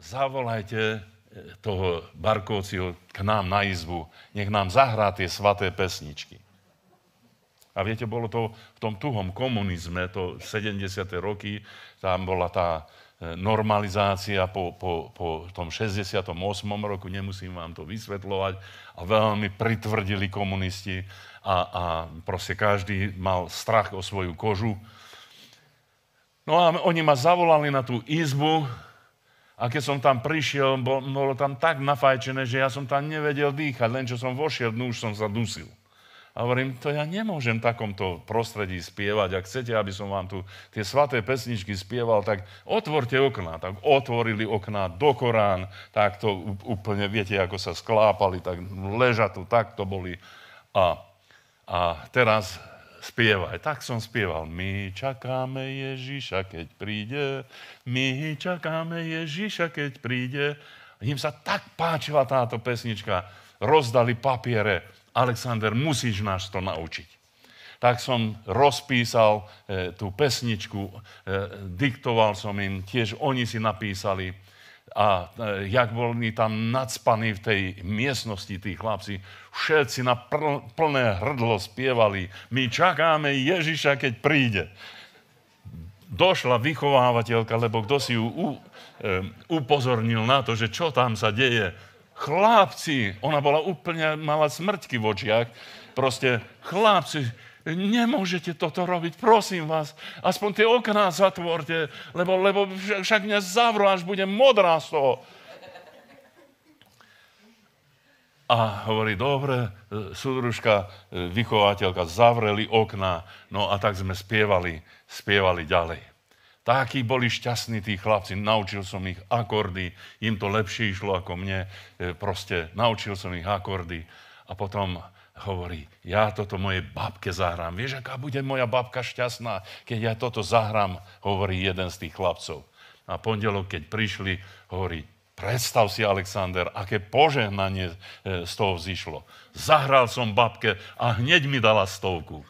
zavolajte e, toho Barkovciho k nám na izbu, nech nám zahrá tie svaté pesničky. A viete, bolo to v tom tuhom komunizme, to 70. roky, tam bola tá e, normalizácia po, po, po tom 68. roku, nemusím vám to vysvetľovať, a veľmi pritvrdili komunisti a, a proste každý mal strach o svoju kožu. No a oni ma zavolali na tú izbu, a keď som tam prišiel, bolo tam tak nafajčené, že ja som tam nevedel dýchať, len čo som vošiel dnu, no už som sa dusil. A hovorím, to ja nemôžem v takomto prostredí spievať. Ak chcete, aby som vám tu tie svaté pesničky spieval, tak otvorte okná. Tak otvorili okná do Korán, tak to úplne, viete, ako sa sklápali, tak leža tu, tak to boli. A, a teraz spievať. Tak som spieval. My čakáme Ježiša, keď príde. My čakáme Ježiša, keď príde. A im sa tak páčila táto pesnička. Rozdali papiere. Alexander, musíš nás to naučiť. Tak som rozpísal e, tú pesničku, e, diktoval som im, tiež oni si napísali a e, jak boli tam nadspaní v tej miestnosti tí chlapci, všetci na plné hrdlo spievali, my čakáme Ježiša, keď príde. Došla vychovávateľka, lebo kto si ju e, upozornil na to, že čo tam sa deje. Chlapci, ona bola úplne, mala smrťky v očiach, proste chlapci, nemôžete toto robiť, prosím vás, aspoň tie okná zatvorte, lebo, lebo však mňa zavrú, až bude modrá z toho. A hovorí, dobre, e, súdružka, e, vychovateľka, zavreli okná. No a tak sme spievali, spievali ďalej. Takí boli šťastní tí chlapci. Naučil som ich akordy, im to lepšie išlo ako mne. E, proste naučil som ich akordy. A potom hovorí, ja toto mojej babke zahrám. Vieš, aká bude moja babka šťastná, keď ja toto zahrám, hovorí jeden z tých chlapcov. A pondelok, keď prišli, hovorí, Predstav si, Alexander, aké požehnanie e, z toho vzýšlo. Zahral som babke a hneď mi dala stovku.